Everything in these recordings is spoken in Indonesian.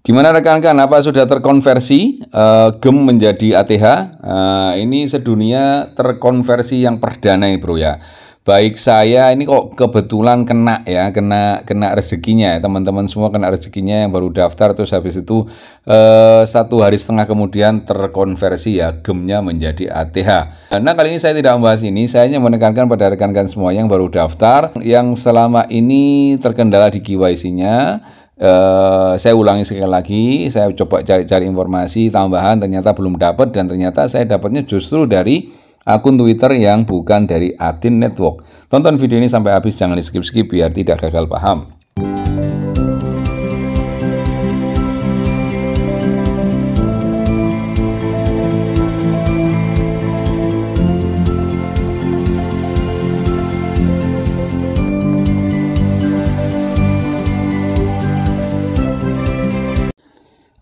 Gimana rekan-rekan, apa sudah terkonversi uh, GEM menjadi ATH? Uh, eh, ini sedunia terkonversi yang perdana ya bro ya. Baik saya ini kok kebetulan kena ya, kena kena rezekinya ya teman-teman semua kena rezekinya yang baru daftar terus habis itu uh, satu hari setengah kemudian terkonversi ya gemnya menjadi ATH. Nah kali ini saya tidak membahas ini, saya hanya menekankan pada rekan-rekan semua yang baru daftar yang selama ini terkendala di KYC-nya Eh, saya ulangi sekali lagi, saya coba cari-cari informasi tambahan, ternyata belum dapat dan ternyata saya dapatnya justru dari akun Twitter yang bukan dari Atin Network. Tonton video ini sampai habis, jangan di skip-skip biar tidak gagal paham.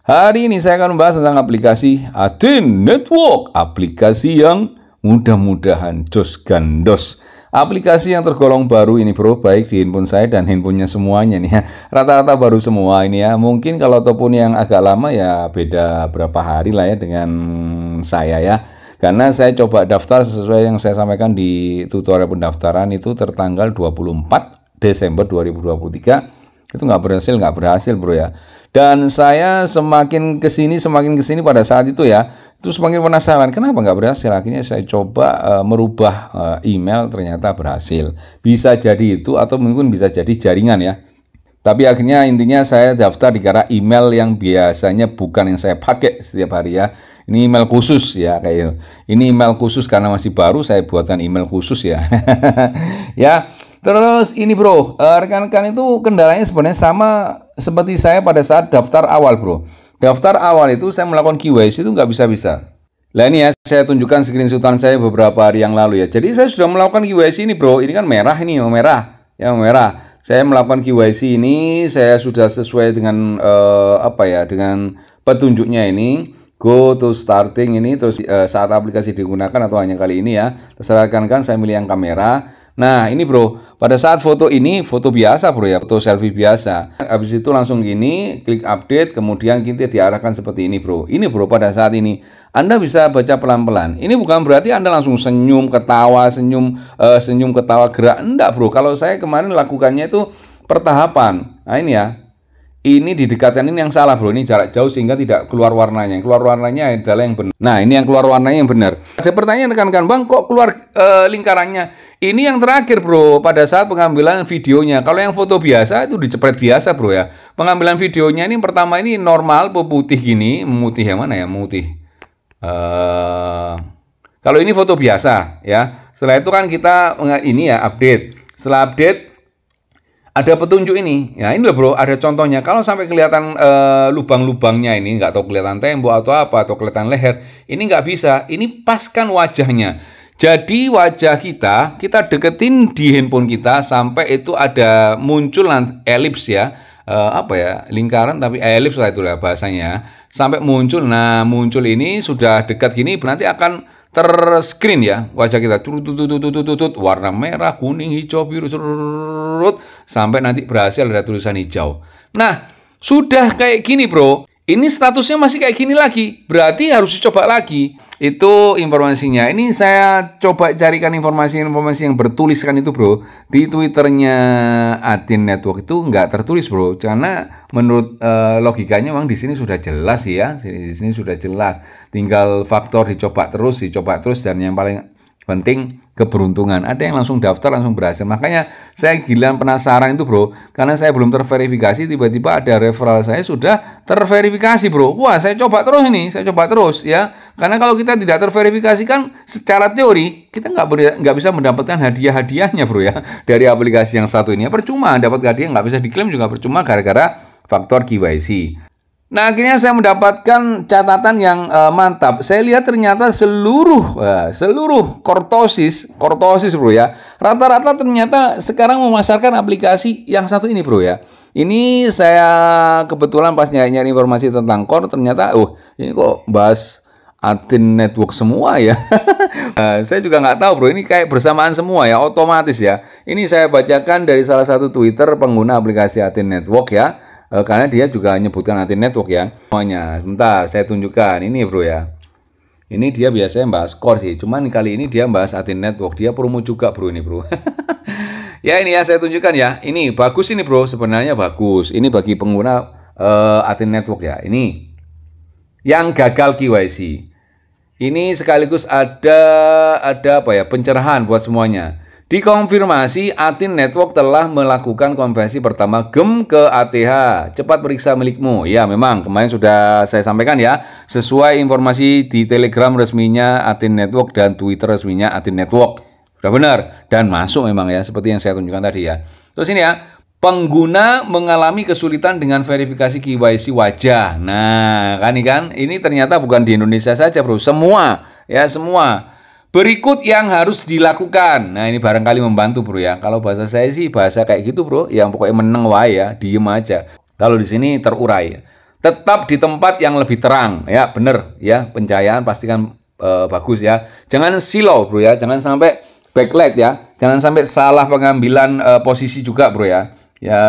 Hari ini saya akan membahas tentang aplikasi Aden Network, aplikasi yang mudah-mudahan jos gandos. Aplikasi yang tergolong baru ini bro, baik di handphone saya dan handphonenya semuanya nih ya. Rata-rata baru semua ini ya. Mungkin kalau ataupun yang agak lama ya beda berapa hari lah ya dengan saya ya. Karena saya coba daftar sesuai yang saya sampaikan di tutorial pendaftaran itu tertanggal 24 Desember 2023 itu nggak berhasil, nggak berhasil bro ya. Dan saya semakin kesini, semakin kesini pada saat itu ya, terus semakin penasaran kenapa nggak berhasil. Akhirnya saya coba uh, merubah uh, email, ternyata berhasil. Bisa jadi itu atau mungkin bisa jadi jaringan ya. Tapi akhirnya intinya saya daftar di karena email yang biasanya bukan yang saya pakai setiap hari ya. Ini email khusus ya kayak gitu. ini email khusus karena masih baru saya buatkan email khusus ya. ya Terus ini bro, eh, rekan-rekan itu kendalanya sebenarnya sama seperti saya pada saat daftar awal bro. Daftar awal itu saya melakukan KYC itu nggak bisa-bisa. Nah ini ya, saya tunjukkan screenshotan saya beberapa hari yang lalu ya. Jadi saya sudah melakukan KYC ini bro, ini kan merah ini, ya, merah, ya merah. Saya melakukan KYC ini, saya sudah sesuai dengan eh, apa ya, dengan petunjuknya ini go to starting ini terus uh, saat aplikasi digunakan atau hanya kali ini ya Terserahkan kan saya milih yang kamera Nah ini bro, pada saat foto ini foto biasa bro ya, foto selfie biasa. Habis itu langsung gini, klik update, kemudian kita diarahkan seperti ini bro. Ini bro pada saat ini Anda bisa baca pelan-pelan. Ini bukan berarti Anda langsung senyum, ketawa, senyum, uh, senyum, ketawa, gerak. Enggak bro, kalau saya kemarin lakukannya itu pertahapan. Nah ini ya, ini didekatkan ini yang salah bro ini jarak jauh sehingga tidak keluar warnanya yang keluar warnanya adalah yang benar nah ini yang keluar warnanya yang benar ada pertanyaan rekan-rekan bang kok keluar e, lingkarannya ini yang terakhir bro, pada saat pengambilan videonya. Kalau yang foto biasa itu dicepret biasa bro ya. Pengambilan videonya ini pertama ini normal putih gini, memutih yang mana ya? Memutih. Uh, kalau ini foto biasa ya. Setelah itu kan kita ini ya update. Setelah update ada petunjuk ini. Ya, ini loh bro, ada contohnya. Kalau sampai kelihatan uh, lubang-lubangnya ini, nggak tahu kelihatan tembok atau apa, atau kelihatan leher, ini nggak bisa. Ini paskan wajahnya. Jadi wajah kita, kita deketin di handphone kita sampai itu ada muncul elips ya, e, apa ya, lingkaran tapi elips lah itulah bahasanya. Sampai muncul, nah muncul ini sudah dekat gini berarti akan terscreen ya wajah kita turut, warna merah kuning hijau biru sampai nanti berhasil ada tulisan hijau nah sudah kayak gini bro ini statusnya masih kayak gini lagi, berarti harus dicoba lagi. Itu informasinya. Ini saya coba carikan informasi-informasi yang bertuliskan itu bro. Di Twitternya Adin Network itu nggak tertulis bro. Karena menurut uh, logikanya memang di sini sudah jelas ya. Di sini sudah jelas. Tinggal faktor dicoba terus, dicoba terus. Dan yang paling penting keberuntungan. Ada yang langsung daftar langsung berhasil. Makanya saya gila penasaran itu bro, karena saya belum terverifikasi tiba-tiba ada referral saya sudah terverifikasi bro. Wah saya coba terus ini, saya coba terus ya. Karena kalau kita tidak terverifikasi kan secara teori kita nggak ber, nggak bisa mendapatkan hadiah-hadiahnya bro ya dari aplikasi yang satu ini. Ya, percuma dapat hadiah nggak bisa diklaim juga percuma gara-gara faktor KYC. Nah akhirnya saya mendapatkan catatan yang uh, mantap. Saya lihat ternyata seluruh uh, seluruh kortosis kortosis bro ya rata-rata ternyata sekarang memasarkan aplikasi yang satu ini bro ya. Ini saya kebetulan pas nyari, nyari informasi tentang core ternyata oh ini kok bahas atin network semua ya. nah, saya juga nggak tahu bro, ini kayak bersamaan semua ya, otomatis ya. Ini saya bacakan dari salah satu Twitter pengguna aplikasi atin network ya uh, karena dia juga menyebutkan nanti network ya semuanya sebentar saya tunjukkan ini bro ya ini dia biasanya bahas core sih cuman kali ini dia bahas atin network dia promo juga bro ini bro ya ini ya saya tunjukkan ya ini bagus ini bro sebenarnya bagus ini bagi pengguna uh, eh, atin network ya ini yang gagal KYC ini sekaligus ada ada apa ya pencerahan buat semuanya Dikonfirmasi, Atin Network telah melakukan konversi pertama GEM ke ATH. Cepat periksa milikmu. Ya, memang kemarin sudah saya sampaikan ya. Sesuai informasi di Telegram resminya Atin Network dan Twitter resminya Atin Network. Sudah benar dan masuk memang ya, seperti yang saya tunjukkan tadi ya. Terus ini ya, pengguna mengalami kesulitan dengan verifikasi KYC wajah. Nah, kan ini kan ini ternyata bukan di Indonesia saja, Bro. Semua ya, semua Berikut yang harus dilakukan. Nah, ini barangkali membantu, Bro ya. Kalau bahasa saya sih bahasa kayak gitu, Bro. Yang pokoknya meneng wae ya, diem aja. Kalau di sini terurai. Tetap di tempat yang lebih terang, ya, bener ya. Pencahayaan pastikan e, eh, bagus ya. Jangan silau, Bro ya. Jangan sampai backlight ya. Jangan sampai salah pengambilan e, posisi juga, Bro ya ya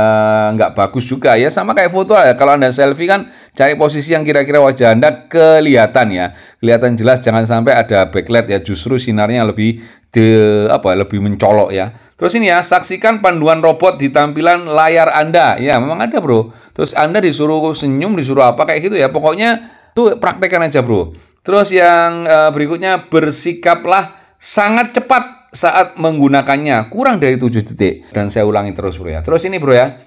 nggak bagus juga ya sama kayak foto ya kalau anda selfie kan cari posisi yang kira-kira wajah anda kelihatan ya kelihatan jelas jangan sampai ada backlight ya justru sinarnya lebih de apa lebih mencolok ya terus ini ya saksikan panduan robot di tampilan layar anda ya memang ada bro terus anda disuruh senyum disuruh apa kayak gitu ya pokoknya tuh praktekkan aja bro terus yang eh, berikutnya bersikaplah sangat cepat saat menggunakannya kurang dari 7 detik. Dan saya ulangi terus bro ya. Terus ini bro ya,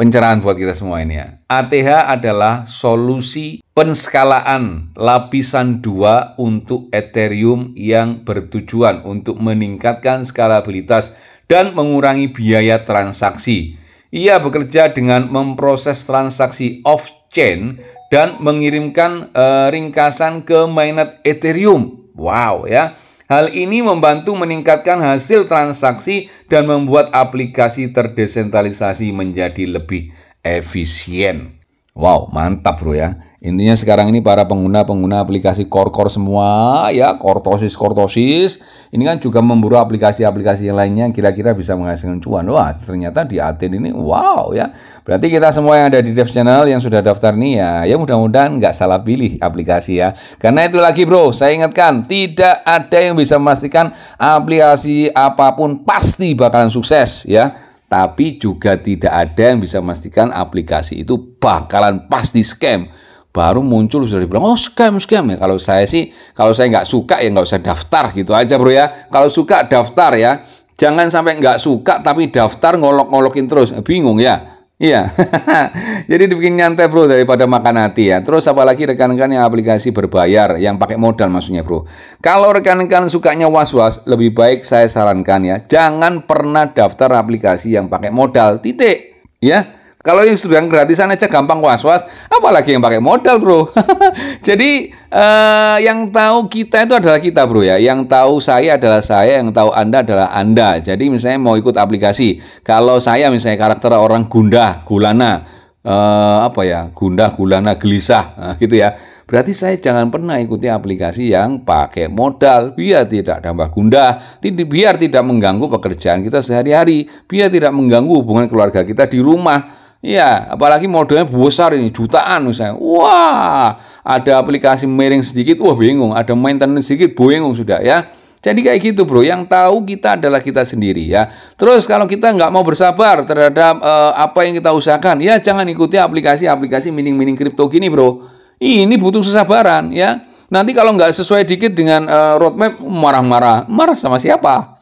pencerahan buat kita semua ini ya. ATH adalah solusi penskalaan lapisan 2 untuk Ethereum yang bertujuan untuk meningkatkan skalabilitas dan mengurangi biaya transaksi. Ia bekerja dengan memproses transaksi off-chain dan mengirimkan e, ringkasan ke mainnet Ethereum. Wow ya. Hal ini membantu meningkatkan hasil transaksi dan membuat aplikasi terdesentralisasi menjadi lebih efisien. Wow, mantap bro ya. Intinya sekarang ini para pengguna-pengguna aplikasi kor-kor semua ya, Kortosis Kortosis, ini kan juga memburu aplikasi-aplikasi yang lainnya yang kira-kira bisa menghasilkan cuan. Wah, ternyata di Aten ini wow ya. Berarti kita semua yang ada di Dev Channel yang sudah daftar nih ya, ya mudah-mudahan nggak salah pilih aplikasi ya. Karena itu lagi bro, saya ingatkan, tidak ada yang bisa memastikan aplikasi apapun pasti bakalan sukses ya tapi juga tidak ada yang bisa memastikan aplikasi itu bakalan pasti scam baru muncul sudah dibilang oh scam scam ya kalau saya sih kalau saya nggak suka ya nggak usah daftar gitu aja bro ya kalau suka daftar ya jangan sampai nggak suka tapi daftar ngolok-ngolokin terus eh, bingung ya iya jadi dibikin nyantai bro daripada makan hati ya terus apalagi rekan-rekan yang aplikasi berbayar yang pakai modal maksudnya bro kalau rekan-rekan sukanya was-was lebih baik saya sarankan ya jangan pernah daftar aplikasi yang pakai modal titik ya kalau yang sudah gratisan aja gampang was-was, apalagi yang pakai modal, bro. Jadi eh, yang tahu kita itu adalah kita, bro ya. Yang tahu saya adalah saya, yang tahu Anda adalah Anda. Jadi misalnya mau ikut aplikasi, kalau saya misalnya karakter orang gundah, gulana, eh, apa ya, gundah, gulana, gelisah, nah, gitu ya. Berarti saya jangan pernah ikuti aplikasi yang pakai modal, biar tidak tambah gundah, biar tidak mengganggu pekerjaan kita sehari-hari, biar tidak mengganggu hubungan keluarga kita di rumah Iya, apalagi modelnya besar ini, jutaan misalnya. Wah, ada aplikasi miring sedikit, wah bingung. Ada maintenance sedikit, bingung sudah ya. Jadi kayak gitu bro, yang tahu kita adalah kita sendiri ya. Terus kalau kita nggak mau bersabar terhadap uh, apa yang kita usahakan, ya jangan ikuti aplikasi-aplikasi mining-mining kripto gini bro. Ini butuh kesabaran ya. Nanti kalau nggak sesuai dikit dengan uh, roadmap marah-marah, marah sama siapa?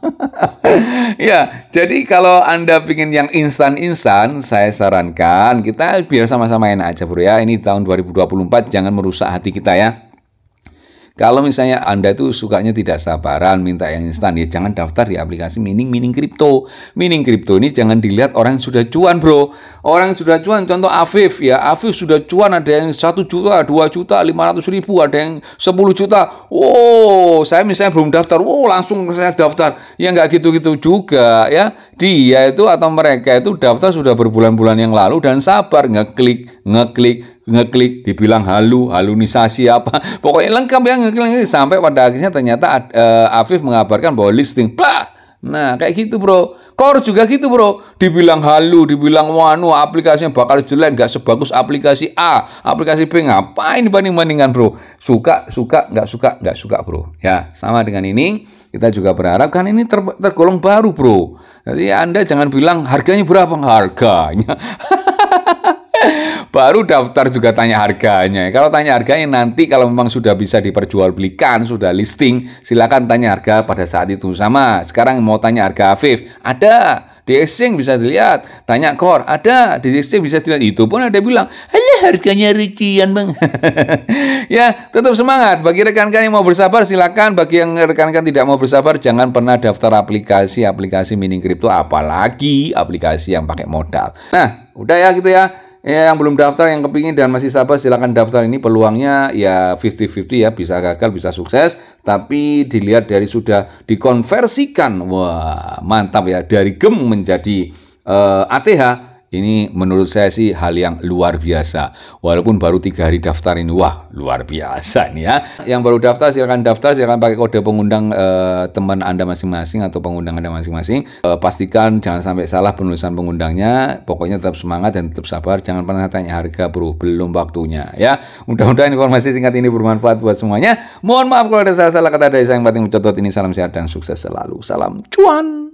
ya, jadi kalau anda pingin yang instan-instan, saya sarankan kita biar sama-sama enak aja bro ya. Ini tahun 2024 jangan merusak hati kita ya. Kalau misalnya Anda itu sukanya tidak sabaran, minta yang instan, ya jangan daftar di aplikasi mining-mining kripto. Mining kripto ini jangan dilihat orang yang sudah cuan, bro. Orang yang sudah cuan, contoh Afif ya. Afif sudah cuan, ada yang satu juta, dua juta, lima ratus ribu, ada yang sepuluh juta. wow oh, saya misalnya belum daftar, wow oh, langsung saya daftar. Ya nggak gitu-gitu juga ya. Dia itu atau mereka itu daftar sudah berbulan-bulan yang lalu dan sabar ngeklik, ngeklik, ngeklik dibilang halu halunisasi apa pokoknya lengkap ya ngeklik sampai pada akhirnya ternyata uh, Afif mengabarkan bahwa listing blah nah kayak gitu bro Kor juga gitu bro dibilang halu dibilang wanu aplikasinya bakal jelek nggak sebagus aplikasi A aplikasi B ngapain dibanding bandingkan bro suka suka nggak suka nggak suka bro ya sama dengan ini kita juga berharap kan ini ter tergolong baru bro jadi anda jangan bilang harganya berapa harganya baru daftar juga tanya harganya. Kalau tanya harganya nanti kalau memang sudah bisa diperjualbelikan, sudah listing, silakan tanya harga pada saat itu. Sama, sekarang mau tanya harga Afif, ada di exchange bisa dilihat. Tanya Kor ada di exchange bisa dilihat. Itu pun ada bilang, hanya harganya rikian bang. ya, tetap semangat. Bagi rekan-rekan yang mau bersabar silakan. Bagi yang rekan-rekan tidak mau bersabar, jangan pernah daftar aplikasi-aplikasi mining kripto, apalagi aplikasi yang pakai modal. Nah, udah ya gitu ya. Ya, yang belum daftar, yang kepingin dan masih sabar silahkan daftar ini peluangnya ya 50-50 ya, bisa gagal, bisa sukses. Tapi dilihat dari sudah dikonversikan, wah mantap ya, dari gem menjadi uh, eh, ATH ini menurut saya sih hal yang luar biasa. Walaupun baru tiga hari daftar ini, wah luar biasa nih ya. Yang baru daftar silahkan daftar, silahkan pakai kode pengundang eh, teman Anda masing-masing atau pengundang Anda masing-masing. Eh, pastikan jangan sampai salah penulisan pengundangnya. Pokoknya tetap semangat dan tetap sabar. Jangan pernah tanya harga bro, belum waktunya ya. Mudah-mudahan informasi singkat ini bermanfaat buat semuanya. Mohon maaf kalau ada salah-salah kata dari saya yang penting mencetot ini. Salam sehat dan sukses selalu. Salam cuan.